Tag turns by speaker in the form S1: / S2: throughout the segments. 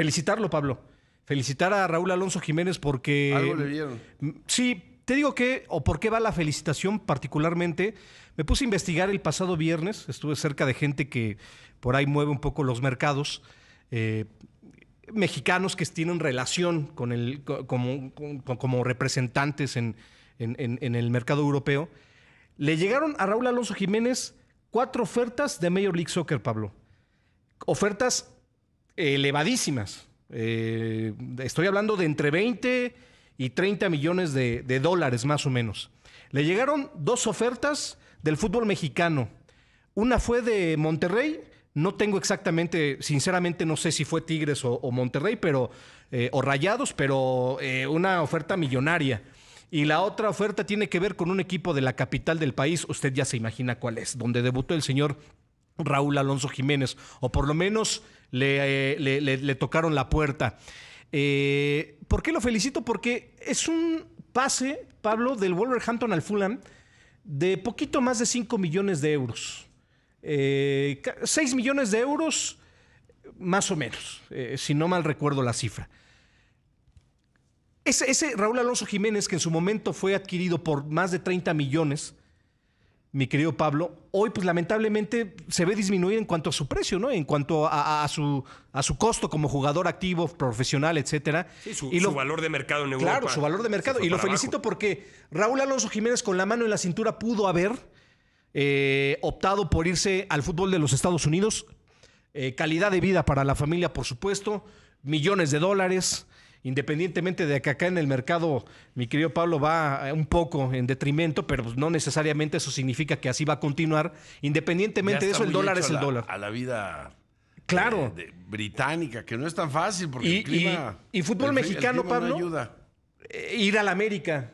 S1: felicitarlo, Pablo. Felicitar a Raúl Alonso Jiménez porque. Algo Sí, te digo que, o por qué va la felicitación particularmente, me puse a investigar el pasado viernes, estuve cerca de gente que por ahí mueve un poco los mercados, eh, mexicanos que tienen relación con el, como, representantes en, en, el mercado europeo. Le llegaron a Raúl Alonso Jiménez cuatro ofertas de Major League Soccer, Pablo. Ofertas elevadísimas. Eh, estoy hablando de entre 20 y 30 millones de, dólares más o menos. Le llegaron dos ofertas del fútbol mexicano. Una fue de Monterrey, no tengo exactamente, sinceramente no sé si fue Tigres o, Monterrey, pero eh, o Rayados, pero eh, una oferta millonaria. Y la otra oferta tiene que ver con un equipo de la capital del país, usted ya se imagina cuál es, donde debutó el señor Raúl Alonso Jiménez, o por lo menos eh, le, tocaron la puerta. Eh, ¿Por qué lo felicito? Porque es un pase, Pablo, del Wolverhampton al Fulham de poquito más de 5 millones de euros. 6 eh, millones de euros, más o menos, si no mal recuerdo la cifra. Ese, ese, Raúl Alonso Jiménez, que en su momento fue adquirido por más de 30 millones, mi querido Pablo, hoy pues lamentablemente se ve disminuir en cuanto a su precio, ¿no? En cuanto a, su, a su costo como jugador activo, profesional, etcétera. Sí, su, y su
S2: valor de mercado en Europa. Claro, su valor de mercado. Y lo felicito
S1: porque Raúl Alonso Jiménez con la mano en la cintura pudo haber eh, optado por irse al fútbol de los Estados Unidos. Eh, calidad de vida para la familia, por supuesto. Millones de dólares independientemente de que acá en el mercado, mi querido Pablo, va eh, un poco en detrimento, pero pues no necesariamente eso significa que así va a continuar. Independientemente de eso, el dólar es el dólar.
S2: A la vida claro. Eh, británica, que no es tan fácil porque y, el clima, y, fútbol mexicano, Pablo. ayuda.
S1: Eh, ir al América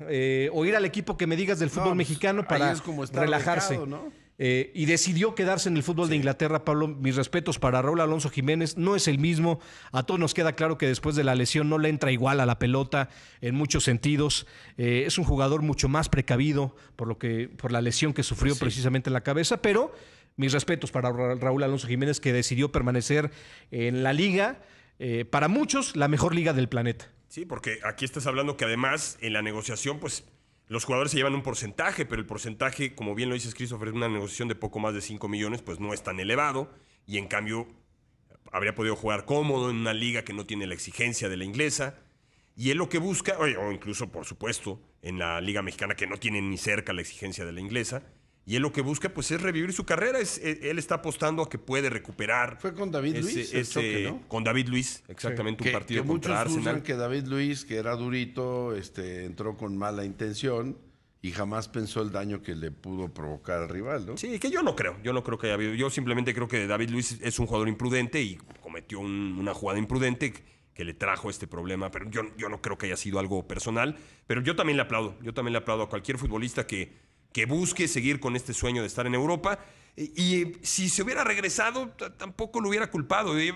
S1: o ir al equipo que me digas del fútbol pues, mexicano para relajarse. ¿no? Eh, y decidió quedarse en el fútbol de Inglaterra, Pablo. Mis respetos para Raúl Alonso Jiménez, no es el mismo. A todos nos queda claro que después de la lesión no le entra igual a la pelota en muchos sentidos. Eh, es un jugador mucho más precavido por, lo que, por la lesión que sufrió precisamente en la cabeza, pero mis respetos para Raúl Alonso Jiménez que decidió permanecer en la liga, eh, para muchos la mejor liga del planeta.
S2: Sí, porque aquí estás hablando que además en la negociación, pues los jugadores se llevan un porcentaje, pero el porcentaje, como bien lo dices Christopher, es una negociación de poco más de 5 millones, pues no es tan elevado. Y en cambio, habría podido jugar cómodo en una liga que no tiene la exigencia de la inglesa. Y es lo que busca, o incluso, por supuesto, en la liga mexicana que no tiene ni cerca la exigencia de la inglesa, y él lo que busca pues es revivir su carrera. Es, e, él está apostando a que puede recuperar. Fue con David Luis. Con David Luis, exactamente un partido contra muchos Arsenal. que David Luis, que era durito, este, entró con mala intención y jamás pensó el daño que le pudo provocar al rival, ¿no? Sí, que yo no creo, yo no creo que haya habido. Yo simplemente creo que David Luis es un jugador imprudente y cometió una jugada imprudente que le trajo este problema, pero yo, yo no creo que haya sido algo personal, pero yo también le aplaudo, yo también le aplaudo a cualquier futbolista que que busque seguir con este sueño de estar en Europa. Y eh, si se hubiera regresado, tampoco lo hubiera culpado. Eh.